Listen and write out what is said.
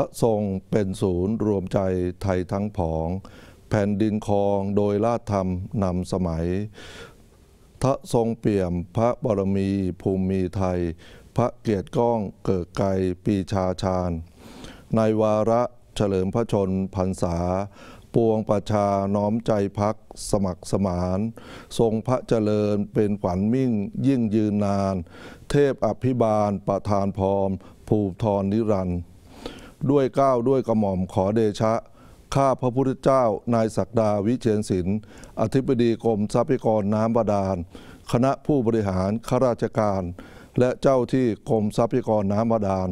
พระทรงเป็นศูนย์รวมใจไทยทั้งผอง แผ่นดินคองโดยราชธรรม นำสมัยทะทรงเปี่ยมพระบรมีภูมิไทย พระเกียรติก้องเกิดไกลปีชาชาญในวาระเฉลิมพระชนพรรษา ปวงประชาน้อมใจพักสมัครสมานทรงพระเจริญเป็นขวัญมิ่งยิ่งยืนนาน เทพอภิบาลประธานพรภูทรนิรันดร์ด้วยเก้าด้วยกระหม่อมขอเดชะ ข้าพระพุทธเจ้า นายศักดาวิเชียนศิลป์ อธิบดีกรมทรัพยากรน้ำบาดาล คณะผู้บริหารข้าราชการ และเจ้าที่กรมทรัพยากรน้ำบาดาล